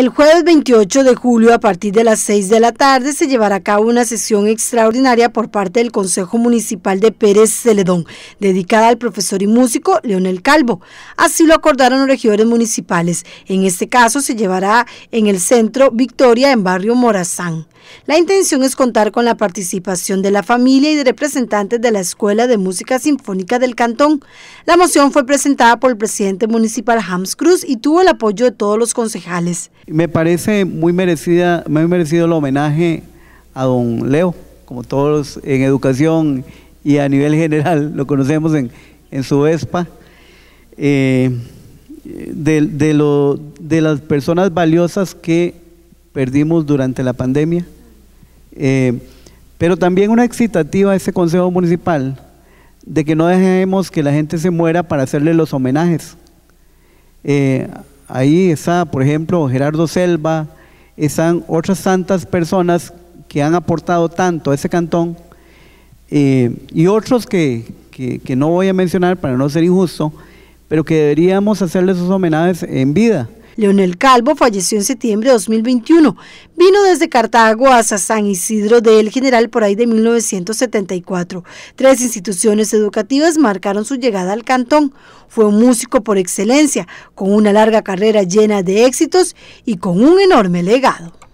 El jueves 28 de julio, a partir de las 6 de la tarde, se llevará a cabo una sesión extraordinaria por parte del Consejo Municipal de Pérez Celedón, dedicada al profesor y músico Leonel Calvo. Así lo acordaron los regidores municipales. En este caso, se llevará en el centro Victoria, en barrio Morazán. La intención es contar con la participación de la familia y de representantes de la Escuela de Música Sinfónica del Cantón. La moción fue presentada por el presidente municipal Hams Cruz y tuvo el apoyo de todos los concejales. Me parece muy, merecida, merecido el homenaje a don Leo, como todos en educación y a nivel general, lo conocemos en, su Vespa. Eh, de, de las personas valiosas que perdimos durante la pandemia. Eh, pero también una excitativa a ese Consejo Municipal de que no dejemos que la gente se muera para hacerle los homenajes. Eh, ahí está, por ejemplo, Gerardo Selva, están otras tantas personas que han aportado tanto a ese cantón eh, y otros que, no voy a mencionar para no ser injusto, pero que deberíamos hacerles sus homenajes en vida. Leonel Calvo falleció en septiembre de 2021. Vino desde Cartago hasta San Isidro de El General por ahí de 1974. Tres instituciones educativas marcaron su llegada al cantón. Fue un músico por excelencia, con una larga carrera llena de éxitos y con un enorme legado.